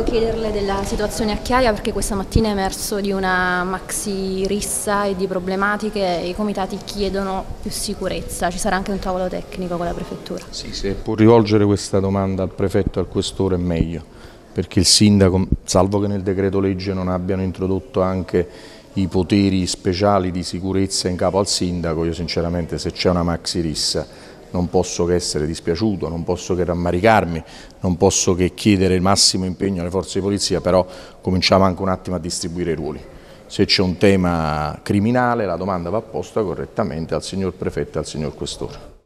volevo chiederle della situazione a Chiaia perché questa mattina è emerso di una maxi rissa e di problematiche i comitati chiedono più sicurezza. Ci sarà anche un tavolo tecnico con la prefettura? Sì, se può rivolgere questa domanda al prefetto e al questore è meglio perché il sindaco, salvo che nel decreto legge non abbiano introdotto anche i poteri speciali di sicurezza in capo al sindaco, io sinceramente se c'è una maxi rissa non posso che essere dispiaciuto, non posso che rammaricarmi, non posso che chiedere il massimo impegno alle forze di polizia, però cominciamo anche un attimo a distribuire i ruoli. Se c'è un tema criminale la domanda va posta correttamente al signor prefetto e al signor questore.